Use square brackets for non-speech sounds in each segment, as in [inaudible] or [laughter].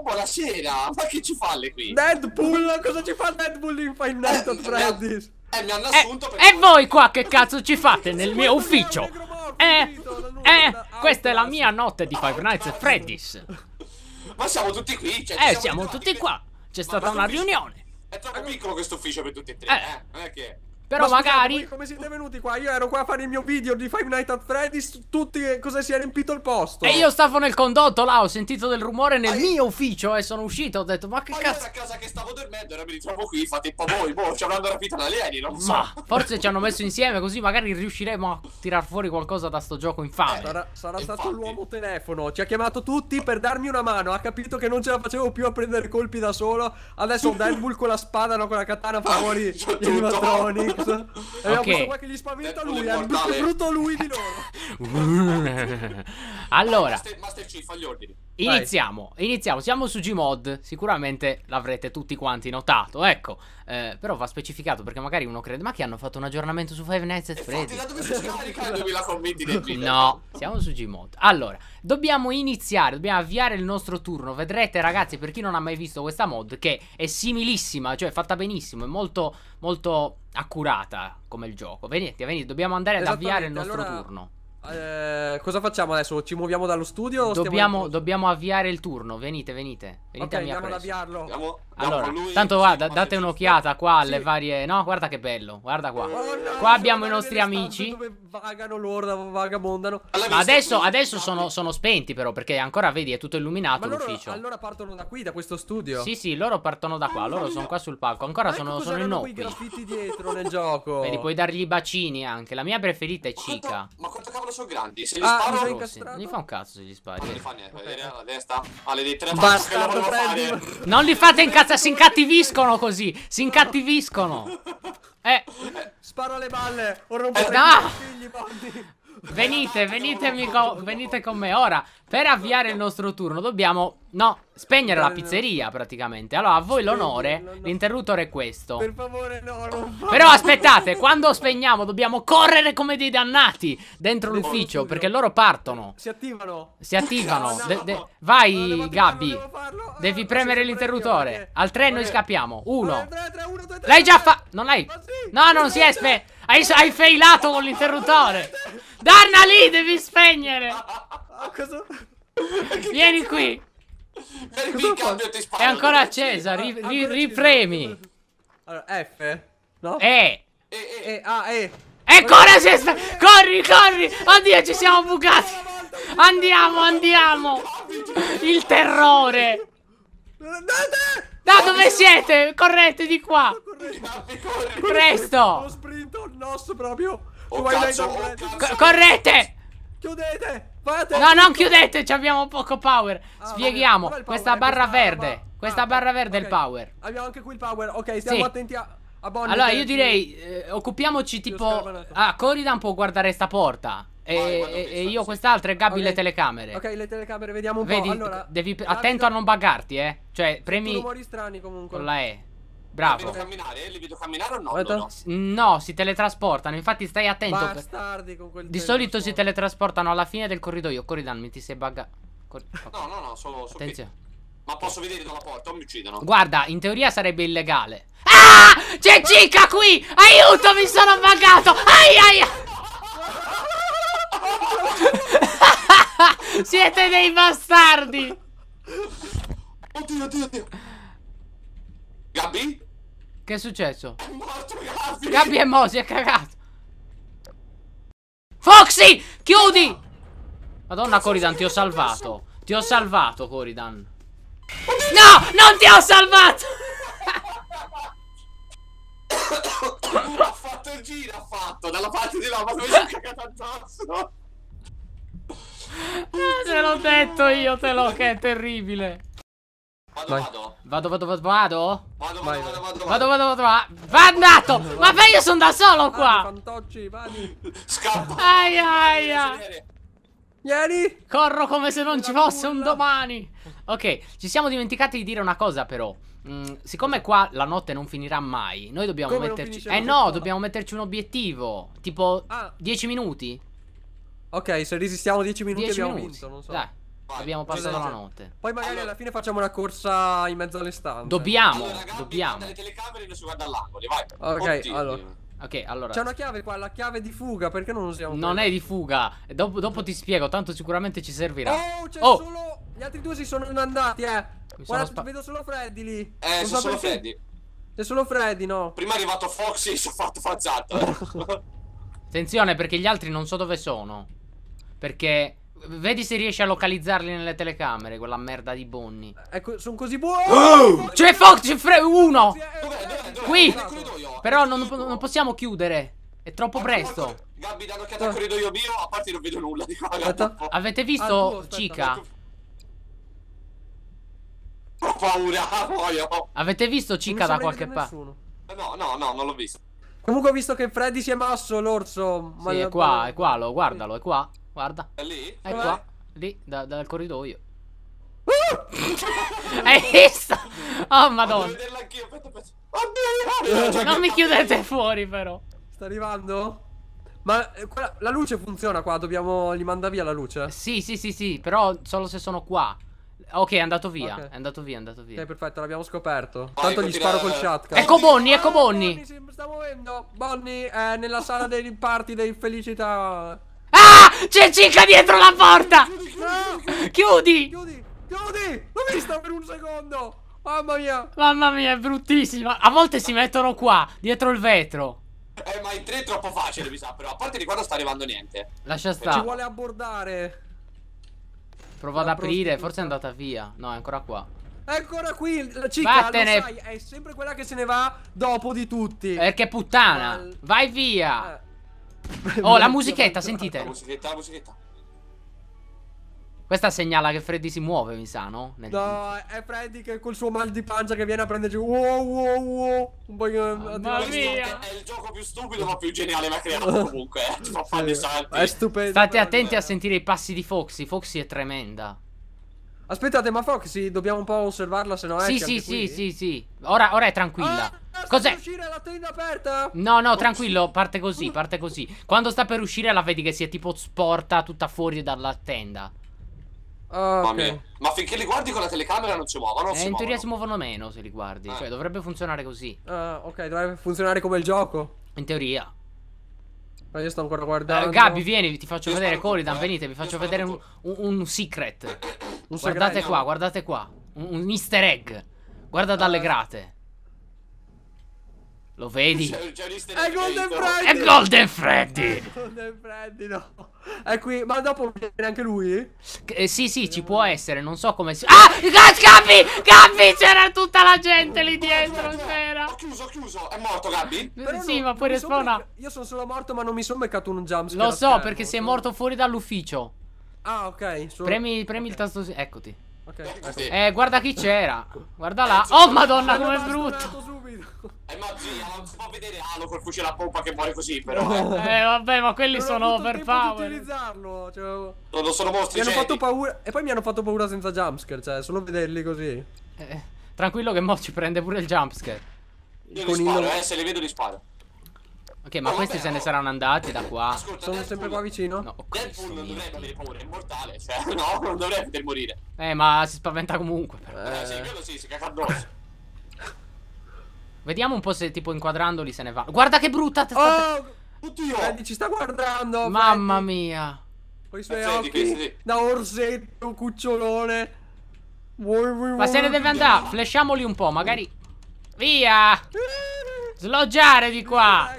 Buonasera, ma che ci fa le qui? Deadpool, cosa ci fa Deadpool in Five Nights at Freddy's? Eh, mi hanno eh, assunto per... E voi qua che cazzo ci fate nel mio ufficio? Eh, eh, questa è la mia notte di Five Nights at Freddy's. [laughs] Ma siamo tutti qui, cioè... Eh, siamo tutti qua, c'è stata una riunione. È troppo piccolo questo ufficio per tutti e tre, eh? eh? Non è che... Però Ma magari. Scusate, come siete venuti qua? Io ero qua a fare il mio video di Five Nights at Freddy's. Tutti cosa si è riempito il posto. E io stavo nel condotto là. Ho sentito del rumore nel ah, mio ufficio e sono uscito. Ho detto, ma che ma ah, cazzo. Io a casa che stavo dormendo. Ora mi ritrovo qui. Fate un po' voi. Boh, ci avranno rapito da alieni. Non so. Ma forse ci hanno messo insieme. Così magari riusciremo a tirar fuori qualcosa da sto gioco infame. Eh, sarà, sarà stato l'uomo telefono. Ci ha chiamato tutti per darmi una mano. Ha capito che non ce la facevo più a prendere colpi da solo. Adesso un [laughs] Deadpool con la spada, no con la katana. Fa ah, fuori gli animatroni. [laughs] Abbiamo esatto. eh, okay. questo qua che gli spaventa eh, lui, è più eh, brutto lui di loro. [laughs] allora, Master, Master Chief, agli ordini. Iniziamo, iniziamo, siamo su Gmod, sicuramente l'avrete tutti quanti notato, ecco, eh, però va specificato perché magari uno crede, ma che hanno fatto un aggiornamento su Five Nights at Freddy? no, siamo su Gmod. Allora, dobbiamo iniziare, dobbiamo avviare il nostro turno, vedrete ragazzi, per chi non ha mai visto questa mod, che è similissima, cioè fatta benissimo, è molto, molto accurata come il gioco. Venite, venite, dobbiamo andare ad avviare il nostro allora... turno. Eh, cosa facciamo adesso? Ci muoviamo dallo studio? Dobbiamo, dobbiamo avviare il turno. Venite, venite. Venite okay, andiamo ad avviarlo. Andiamo, andiamo lui, tanto guarda, sì, date un'occhiata qua alle sì. varie. No, guarda che bello. Guarda qua. Oh, no, qua abbiamo i nostri amici. Dove vagano loro, vagabondano. Ma adesso, adesso sono, sono, spenti, però, perché ancora vedi, è tutto illuminato l'ufficio. Allora partono da qui, da questo studio. Sì, sì, loro partono da ah, qua. Loro sono qua sul palco. Ancora Ma ecco sono, sono in noppi. Ma i graffiti dietro nel gioco. [laughs] Vedi, puoi dargli i bacini anche. La mia preferita è Chica. Ma sono grandi. Se gli ah, sparo. Non gli fa un cazzo se gli spari. Non gli fa niente. Okay. Vedere eh, la testa. Ah, le dei eh. Non li fate incazzare, si incattiviscono così. Si incattiviscono. [laughs] Eh. Sparo le balle. Ho rompo eh, figli, bandi. Venite, venite, co venite con me Ora, per avviare il nostro turno dobbiamo, no, spegnere la pizzeria praticamente Allora, a voi l'onore, l'interruttore è questo Per favore no, non fa. Però aspettate, quando spegniamo dobbiamo correre come dei dannati Dentro l'ufficio, perché loro partono Si attivano Si attivano de de Vai Gabby, ah, devi premere l'interruttore Al 3 noi scappiamo, 1 L'hai già fatto, non l'hai? No, non si è, hai, hai failato con l'interruttore [laughs] Danna lì, devi spegnere. Ah, cosa? Vieni qui. Vieni qui, È ancora accesa, ri, ah, ri, ripremi. Allora, F? No? E. E, e. e A, E. Ancora c'è sta... Corri, corri! Oddio, ci siamo bucati! Andiamo, andiamo! Il terrore! Da dove siete? Correte di qua! Presto! Ho sprinto, il nostro proprio! Oh, cazzo, oh, cazzo. Correte! Chiudete! Fate! No, non chiudete, abbiamo poco power. Ah, Spieghiamo. power, questa barra questa verde. Ah, questa barra verde okay. è il power. Abbiamo anche qui il power. Ok, stiamo sì. attenti a Abbonati. Allora io direi eh, occupiamoci tipo Ah Coridan può guardare sta porta e, e, io quest'altra e Gabi okay. le telecamere Ok le telecamere vediamo un Vedi, po' allora, Devi attento a non buggarti eh Cioè premi rumori strani comunque Con la E Bravo. Li vedo camminare? Li vedo camminare o no? No, no? no, si teletrasportano. Infatti, stai attento. Bastardi con quel Di solito si teletrasportano alla fine del corridoio. Corridan, mi ti sei bugga. Cor no, no, no, solo. So Attenzione. Che... Ma posso vedere dalla porta o mi uccidono? Guarda, in teoria sarebbe illegale. Ah! C'è Cica qui! Aiuto, mi sono buggato! Ai ai! [laughs] [laughs] Siete dei bastardi! Oddio, oddio, oddio! Gabby? Che è successo? È morto Gabby! Gabby è morto, si è cagato! Foxy! Chiudi! Madonna Coridan, ti ho salvato! Ti ho salvato, Coridan! No! Non ti ho salvato! [coughs] ha fatto il giro, ha fatto! Dalla parte di là, ma dove si è cagato addosso? Ah, te l'ho detto io, te l'ho, che è terribile! Vado, vado. Vado, vado, vado, vado. Vado, vado, vado, vado. Vado, vado, vado, vado, vado, vado, vado, vado, vado, vado, vado, vado, vado, Scappa. Aia, aia. Vieni. Corro come se non ci fosse un domani. Ok, ci siamo dimenticati di dire una cosa però. Mm, siccome qua la notte non finirà mai, noi dobbiamo Come metterci. Eh no, dobbiamo metterci un obiettivo. Tipo ah. 10 minuti. Ok, se resistiamo 10 minuti 10 abbiamo minuti. vinto, non so. Dai. Abbiamo passato la notte. Poi magari allora, alla fine facciamo una corsa in mezzo alle stanze. Dobbiamo, allora, ragazzi, dobbiamo. Dalle telecamere non si guarda all'angolo, vai. Ok, Oddio. allora. Ok, allora. C'è una chiave qua, la chiave di fuga, perché non usiamo? Non quella? è di fuga. Dopo, dopo, ti spiego, tanto sicuramente ci servirà. Oh, c'è oh. solo gli altri due si sono andati, eh. Mi Guarda, vedo solo Freddy lì. Eh, non sono so solo perché... Freddy. C'è solo Freddy, no. Prima è arrivato Foxy e [laughs] si è fatto fazzata. Attenzione perché gli altri non so dove sono. Perché Vedi se riesci a localizzarli nelle telecamere, quella merda di Bonni. Ecco, sono così buoni. Oh! oh! C'è Fox, c'è Fre uno. Qui. Però non, non, possiamo chiudere. È troppo presto. Gabbi, da un'occhiata al corridoio mio, a parte non vedo nulla di qua. Avete visto ah, Chica? Ho paura, muoio. [laughs] Avete visto Chica da qualche parte? Eh, no, no, no, non l'ho visto. Comunque ho visto che Freddy si è mosso l'orso. Sì, è qua, è qua, lo, guardalo, è qua. Guarda. È lì? È Come qua. È? Lì, da, dal corridoio. Uh! [laughs] Hai visto? Oh madonna. Oddio! Non mi chiudete fuori però. Sta arrivando? Ma eh, quella, la luce funziona qua? Dobbiamo... Li manda via la luce? Sì, sì, sì, sì. Però solo se sono qua. Ok, è andato via. Okay. È andato via, è andato via. Ok, perfetto, l'abbiamo scoperto. Vai, Tanto gli sparo col eh. shotgun. Ecco Bonnie, ecco Bonnie. Bonnie si sta muovendo. Bonnie è eh, nella sala dei rimparti dei felicità. Ah! C'è Cica dietro la porta! Chiudi! Chiudi! Chiudi! L'ho vista per un secondo! Mamma mia! Mamma mia, è bruttissima! A volte si mettono qua, dietro il vetro. Eh, ma in tre è troppo facile, mi sa, però. A parte di qua non sta arrivando niente. Lascia stare. Ci vuole abbordare. Prova ad aprire, forse è andata via. No, è ancora qua. È ancora qui, la cica, Vattene. Sai, è sempre quella che se ne va dopo di tutti. Perché puttana. Vai via. Eh. [laughs] Oh, la musichetta, sentite. La musichetta, la musichetta. Questa segnala che Freddy si muove, mi sa, no? Nel... No, è Freddy che col suo mal di pancia che viene a prenderci. Wow, wow, wow. Un po' oh, Mamma mia. È il gioco più stupido, ma più geniale mai creato [laughs] comunque. Eh. Ti fa fare i salti. È stupendo. State attenti a sentire i passi di Foxy. Foxy è tremenda. Aspettate, ma Foxy, dobbiamo un po' osservarla, se no è. Sì, sì, sì, sì, sì. Ora, ora è tranquilla. Ah! Cos'è? No, no, oh, tranquillo, parte così, parte così. Quando sta per uscire la vedi che si è tipo sporta tutta fuori dalla tenda. Ah, okay. Ma finché li guardi con la telecamera non si muovono? Eh, si in muovono. teoria si muovono meno se li guardi. Eh. Cioè, dovrebbe funzionare così. Ah, ok, dovrebbe funzionare come il gioco. In teoria. Ma io sto ancora guardando. Eh, Gabi, vieni, ti faccio io vedere. Colidan, eh. venite, vi faccio vedere un, un, un secret. Non guardate qua, guardate qua. Un, un easter egg. Guarda dalle eh. grate. Lo vedi? è Golden Freddy! È Golden Freddy! Golden Freddy, no. È qui, ma dopo viene anche lui? Eh, sì, sì, ci può essere, non so come si... Ah! Gabby! Gabby! C'era tutta la gente lì dietro, c'era! Ho chiuso, ho chiuso! È morto Gabby? Eh, sì, ma poi respawna... Io sono solo morto, ma non mi sono beccato un jumpscare. Lo so, perché sei morto fuori dall'ufficio. Ah, ok. Solo... Premi, premi okay. il tasto. Eccoti. Okay. Sì. Ecco. Eh, guarda chi c'era. Guarda là. Eh, oh, madonna, come è brutto. Eh, ma zia, non si può vedere Halo col fucile a pompa che muore così, però. Eh, [laughs] eh vabbè, ma quelli non sono overpower. Non utilizzarlo. Cioè... Sono, lo sono mostri. Mi hanno fatto paura. E poi mi hanno fatto paura senza jumpscare. Cioè, solo vederli così. Eh, tranquillo, che mo ci prende pure il jumpscare. Io li sparo, il... eh, se li vedo li sparo. Ok, ma no, questi vabbè, se no. ne saranno andati da qua. Ascolta, Sono sempre qua vicino. No, oh, Deadpool non dovrebbe avere paura, è immortale. Cioè, [laughs] no, non dovrebbe morire. Eh, ma si spaventa comunque. Però. Eh, eh sì, quello sì, si caga addosso. Vediamo un po' se tipo inquadrandoli se ne va. Guarda che brutta! Sta... Oh, oddio! Freddy ci sta guardando! Mamma Freddy. mia! Con i suoi occhi da orsetto, cucciolone. Ma se ne deve andare, flashiamoli un po', magari... Via! Eh. Sloggiare di qua!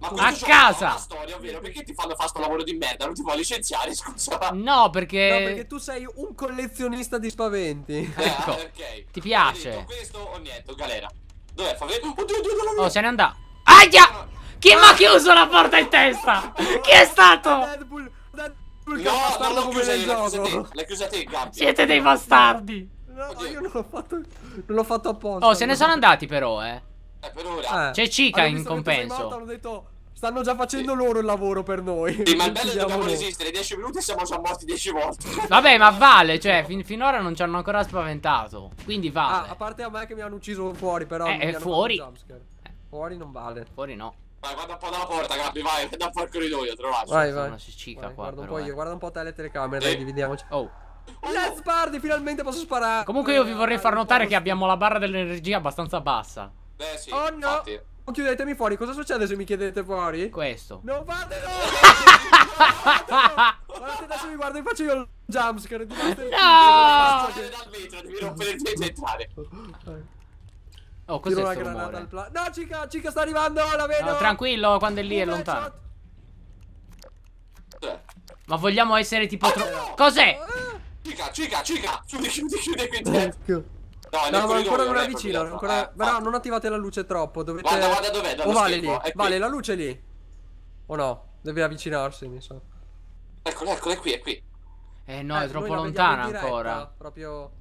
a casa! Storia, ovvero, perché ti fanno fare sto lavoro di merda? Non ti vuoi licenziare, [laughs] scusa? No, perché... No, perché tu sei un collezionista di spaventi. Eh, ecco, okay. ti piace. Detto, questo o niente, galera. Dov'è? Fa vedere... Oddio, oddio, oddio, Oh, se ne andà. Aia! Chi ah. mi ha chiuso la porta in testa? Chi è stato? [laughs] Deadpool, Deadpool no, non l'ho chiusa io, l'ho chiusa te, l'ho chiusa te, Gabby. Siete dei bastardi. No, Oddio. io non l'ho fatto, non l'ho fatto apposta. Oh, se ne sono andati però, eh. Eh, per ora. Eh. C'è Cica allora, in compenso. Morta, detto, stanno già facendo sì. loro il lavoro per noi. Sì, ma il [laughs] bello è che dobbiamo noi. resistere 10 minuti e siamo già morti 10 volte. [laughs] Vabbè, ma vale, cioè, fin finora non ci hanno ancora spaventato. Quindi vale. Ah, a parte a me che mi hanno ucciso fuori, però. Eh, eh fuori. Fuori non vale. Fuori no. Vai, guarda un po' dalla porta, Gabi, vai, guarda un po' il corridoio, te lo Vai, vai. Cica vai qua, guarda un po' io, eh. guarda un po' te le telecamere, dai, dividiamoci. Oh. oh. Let's party, finalmente posso sparare. Comunque io vi vorrei eh, far notare che abbiamo la barra dell'energia abbastanza bassa. Beh, sì. Oh no! Infatti. Non oh, chiudetemi fuori, cosa succede se mi chiedete fuori? Questo. Non fatelo! no, Guardate [laughs] adesso mi guardo e faccio io il jumpscare. No! Dal vetro, devi rompere il tetto e entrare. Oh, cos'è questo granata al pla No, Cica, Cica sta arrivando, la vedo! No, tranquillo, quando è lì è lontano. Ma vogliamo essere tipo... Ah, cos'è? Ah! Cica, Cica, Cica! Chiudi, chiudi, chiudi qui dentro. Ecco. No, no, ma ancora non è vicino. Ancora... Ah, no, non attivate la luce troppo. Dovete... Guarda, guarda dov'è. O oh, vale lì. È vale, la luce lì. O no? Deve avvicinarsi, mi sa. So. Ecco, Eccolo, è qui, è qui. Eh no, eh, è troppo lontana ancora. Proprio...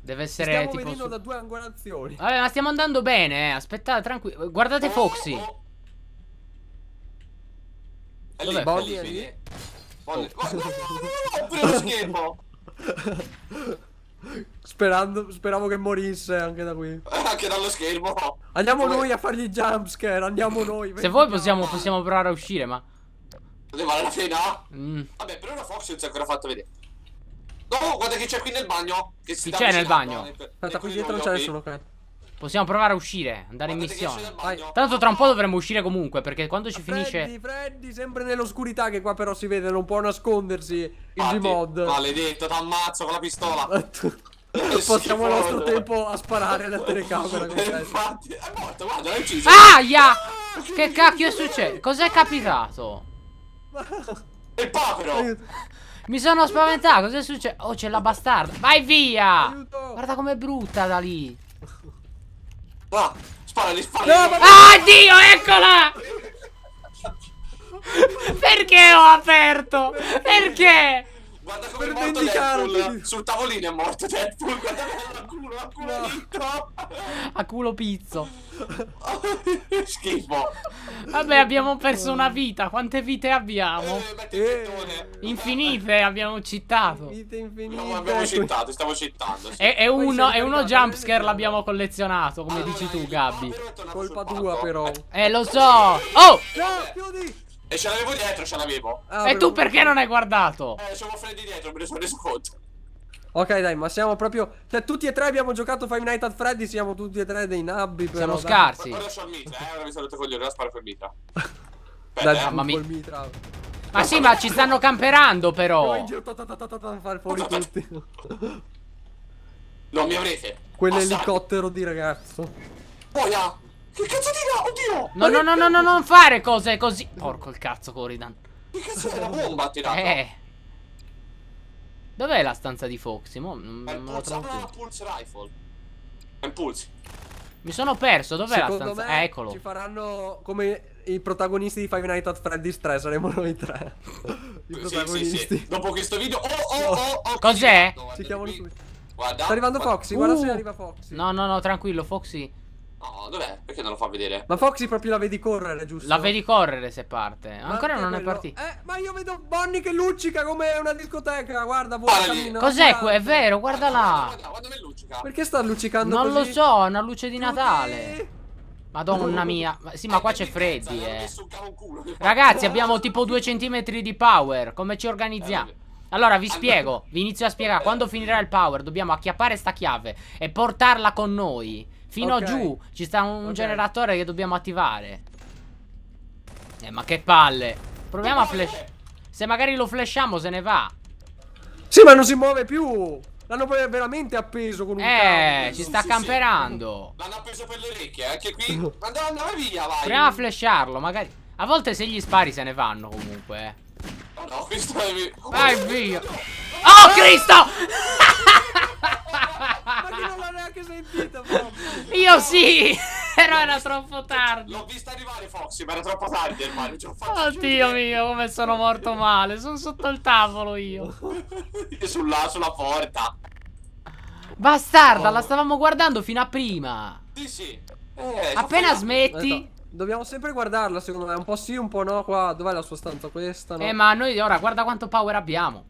Deve essere stiamo tipo... Stiamo su... da due angolazioni. Vabbè, ma stiamo andando bene, eh. Aspettate, tranquillo. Guardate oh, Foxy. Oh, oh. Dov'è? Body è lì. Body. Oh. Ho preso schifo. Sperando, speravo che morisse anche da qui. anche dallo schermo. Andiamo Come... noi a fargli jumpscare. Andiamo noi. Se vuoi possiamo, possiamo, provare a uscire, ma. Poteva alla fine. Mm. Vabbè, però ora Fox non si è ancora fatto vedere. No, guarda che c'è qui nel bagno. Che si chi c'è nel bagno? Aspetta, qui dietro non c'è nessuno, ok. Possiamo provare a uscire, andare Guardate in missione. Tanto tra un po' dovremmo uscire comunque, perché quando ci Freddy, finisce... Freddy, sempre nell'oscurità che qua però si vede, non può nascondersi il G-Mod. Maledetto, t'ammazzo con la pistola. [laughs] Passiamo il nostro tempo a sparare alla telecamera. Infatti, è morto, guarda, è ucciso. Aia! Ah, che cacchio è successo? Cos'è capitato? È povero! Mi sono spaventato, cos'è successo? Oh, c'è la bastarda. Vai via! Aiuto. Guarda com'è brutta da lì spara sparali, sparali. No, ma... Ah, Dio, eccola! [laughs] Perché ho aperto? Perché? Guarda come è morto Deadpool. Sul tavolino è morto Deadpool. Guarda a culo, a culo no. A culo pizzo. [laughs] Schifo. Vabbè, abbiamo perso una vita. Quante vite abbiamo? Eh, eh. Infinite, abbiamo citato. Vite infinite. No, abbiamo citato, stavo citando. Sì. E, e, uno, e uno jumpscare l'abbiamo collezionato, come ah, dici no, tu, Gabbi. Colpa tua, però. Eh, lo so. Oh! No, chiudi! E ce l'avevo dietro, ce l'avevo. Ah, e tu perché non hai guardato? Eh, sono freddi dietro, me ne sono reso conto. Ok dai, ma siamo proprio... Cioè, tutti e tre abbiamo giocato Five Nights at Freddy, siamo tutti e tre dei nabbi però, Siamo dai. scarsi Ora c'ho il mitra, eh, ora mi saluto con gli ora sparo col mitra [laughs] Dai, eh. Mamma mia mitra. Ma sì, ma ci stanno camperando però No, in giro, ta, ta, ta, ta, far fuori tutti Non mi avrete Quell'elicottero di ragazzo Boia che cazzo di no? Oddio! No, no, no, no, no, non fare cose così. Porco il cazzo, Coridan. Che cazzo è la bomba tirata? Eh. Dov'è la stanza di Foxy? Mo, non è pulse, ah, pulse rifle. È Mi sono perso, dov'è la stanza? Me, eh, eccolo. Ci faranno come i protagonisti di Five Nights at Freddy's 3, saremo noi tre. [laughs] I protagonisti. Sì, sì, sì. Dopo questo video. Oh, oh, oh, oh. Cos'è? Ci chiamano subito. Guarda, Sta arrivando Foxy, guarda uh. se arriva Foxy. No, no, no, tranquillo, Foxy dov'è? Perché non lo fa vedere? Ma Foxy proprio la vedi correre, giusto? La vedi correre se parte. Ma Ancora non quello... è partito. Eh, ma io vedo Bonnie che luccica come una discoteca. Guarda, buona Cos'è? È vero, guarda là. Guarda, guarda dove luccica. Perché sta luccicando Non così? lo so, è una luce di Natale. Madonna mia. Sì, ma qua c'è Freddy, eh. Ragazzi, abbiamo tipo 2 cm di power. Come ci organizziamo? Eh, allora vi spiego, vi inizio a spiegare eh. Quando finirà il power dobbiamo acchiappare sta chiave E portarla con noi Fino okay. giù ci sta un okay. generatore che dobbiamo attivare. Eh, ma che palle. Proviamo a flash. Se magari lo flashiamo se ne va. Sì, ma non si muove più. L'hanno veramente appeso con un eh, cavo. Eh, ci sta sì, camperando. Sì. L'hanno appeso per le orecchie, anche qui. Andiamo, andiamo via, vai. Proviamo a flasharlo, magari. A volte se gli spari se ne vanno comunque, Oh No, no, questo è... Vai via. Oh, Cristo! [laughs] [laughs] Ma che non l'ho neanche sentito proprio. Io no. sì, [laughs] però era troppo cioè, tardi. L'ho vista arrivare Foxy, ma era troppo tardi ormai. Oddio mio, come sono morto male. Sono sotto il tavolo io. [laughs] Sulla, sulla porta. Bastarda, oh. la stavamo guardando fino a prima. Sì, sì. Eh, Appena smetti... Eh, dobbiamo sempre guardarla, secondo me. Un po' sì, un po' no. Qua, dov'è la sua stanza? Questa, no? Eh, ma noi ora guarda quanto power abbiamo.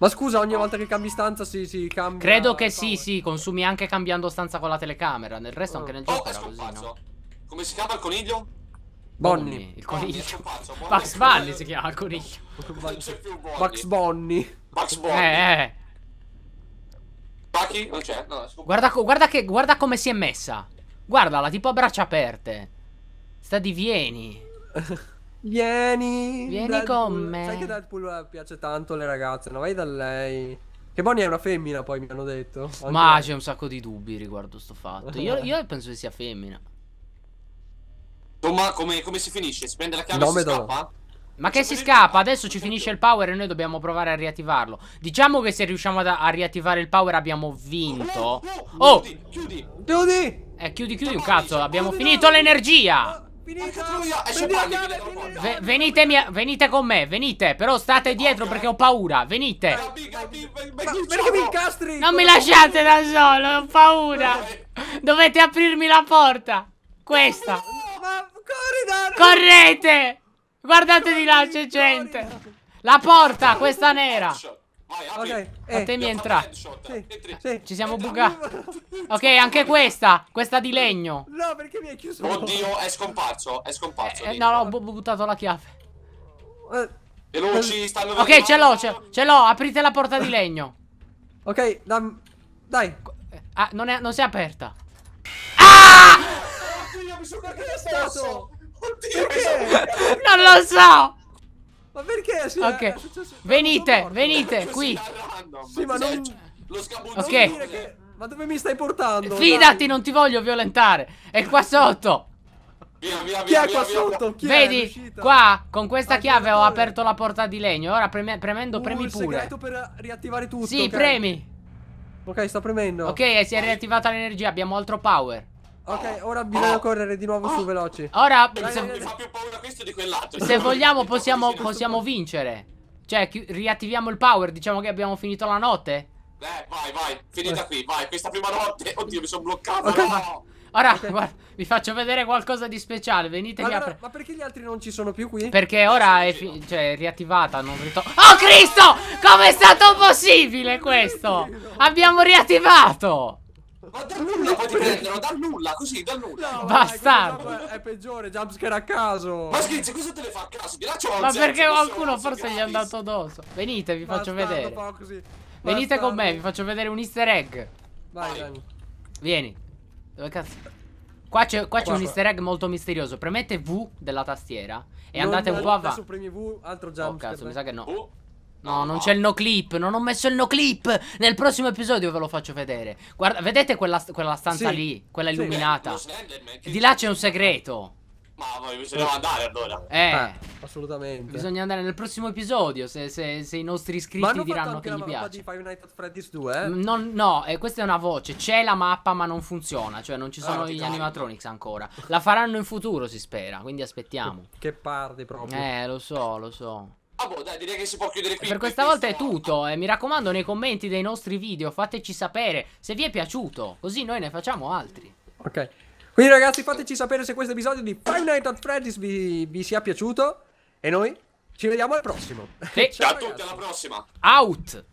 Ma scusa, ogni volta che cambi stanza si, si cambia. Credo che sì, sì, consumi anche cambiando stanza con la telecamera. Nel resto, anche nel oh, gioco. Oh, è Così, no? Come si chiama il coniglio? Bonnie. il coniglio. Bonnie, Bugs si chiama il coniglio. Max c'è Max Bonnie. Eh, eh. Bucky? Non c'è. No, guarda, guarda, che, guarda come si è messa. Guardala, tipo a braccia aperte. Sta di vieni. [laughs] Vieni. Vieni Deadpool. con me. Sai che Deadpool piace tanto alle ragazze, no? Vai da lei. Che Bonnie è una femmina, poi mi hanno detto. Anche Ma c'è un sacco di dubbi riguardo sto fatto. Io, io penso che sia femmina. Tomma, come, come, si finisce? Si prende la chiave no, e si scappa? Ma che si scappa? Adesso ci finisce il power e noi dobbiamo provare a riattivarlo. Diciamo che se riusciamo a, a riattivare il power abbiamo vinto. Oh! Chiudi! Chiudi! Eh, chiudi, chiudi un cazzo. Abbiamo finito l'energia! Finita! Ve venite, mia, venite con me, venite. Però state dietro perché ho paura. Venite. Eh, non mi lasciate da solo, ho paura. Dovete aprirmi la porta. Questa. Oh, oh, Correte. Guardate di là, c'è gente. La porta, questa nera. Vai, apri. Okay. Eh. A te mi entra. Sì. Sì. Ci siamo bugati. ok, anche questa. Questa di legno. No, perché mi hai chiuso? Oddio, è scomparso. È scomparso. Eh, eh no, no, ho buttato la chiave. Eh. Veloci, stanno Ok, ce l'ho, ce l'ho. Aprite la porta di legno. ok, dai. Eh, ah, non, è, non si è aperta. Ah! Oddio, mi sono cagato. Oddio, mi sono Non lo so. Ma perché? Sì, è Successo... Venite, venite, qui. Sì, ma non... Lo scabuzzino. Ok. Che... Ma dove mi stai portando? Fidati, dai. non ti voglio violentare. È qua sotto. Via, via, via, Chi è qua sotto? Chi Vedi, qua con questa Anche chiave ho aperto la porta di legno. Ora preme premendo uh, premi pure. segreto per riattivare tutto. Sì, okay. premi. Ok, sto premendo. Ok, si è riattivata l'energia. Abbiamo altro power. Ok, ora bisogna oh. correre di nuovo oh. su veloci. Ora se... mi fa più paura questo di quell'altro. Se vogliamo possiamo, [laughs] possiamo vincere. Cioè, riattiviamo il power, diciamo che abbiamo finito la notte. Eh, vai, vai, finita qui, vai, questa prima notte. [laughs] Oddio, mi sono bloccato. Okay. No. Ora okay. guarda, vi faccio vedere qualcosa di speciale. Venite allora, apre... Ma perché gli altri non ci sono più qui? Perché eh, ora è cioè, riattivata. Non oh Cristo! Com'è stato possibile questo? [laughs] Abbiamo riattivato! Ma dal nulla poi ti prendono, dal nulla, così, dal nulla. No, Bastardo. È peggiore, jumpscare a caso. Ma scherzi, cosa te le fa a caso? Di là c'ho Ma perché qualcuno forse gli è andato addosso. Venite, vi Bastardo, faccio vedere. Venite con me, vi faccio vedere un easter egg. Vai, Dani. Vieni. Dove cazzo? Qua c'è, un easter egg molto misterioso. Premete V della tastiera e non andate un po' avanti. Adesso premi V, altro jump. Oh, cazzo, mi sa che no. Oh. No, non c'è il no clip, non ho messo il no clip Nel prossimo episodio ve lo faccio vedere Guarda, vedete quella, quella stanza sì. lì? Quella illuminata Di là c'è un segreto ma voi bisognava eh. andare allora. Eh, eh, assolutamente. Bisogna andare nel prossimo episodio. Se, se, se i nostri iscritti diranno che gli piace. Ma di Five Nights at Freddy's 2? Eh? Mm, non, no, eh, questa è una voce. C'è la mappa, ma non funziona. Cioè, non ci sono ah, gli animatronics ancora. La faranno in futuro, si spera. Quindi aspettiamo. Che parli proprio. Eh, lo so, lo so boh, dai, direi che si può chiudere qui. Per questa volta è tutto. E eh. mi raccomando, nei commenti dei nostri video fateci sapere se vi è piaciuto. Così noi ne facciamo altri. Ok. Quindi, ragazzi, fateci sapere se questo episodio di Five Nights at Freddy's vi, vi sia piaciuto. E noi ci vediamo al prossimo. Sì. [laughs] Ciao, Ciao a tutti, alla prossima. Out.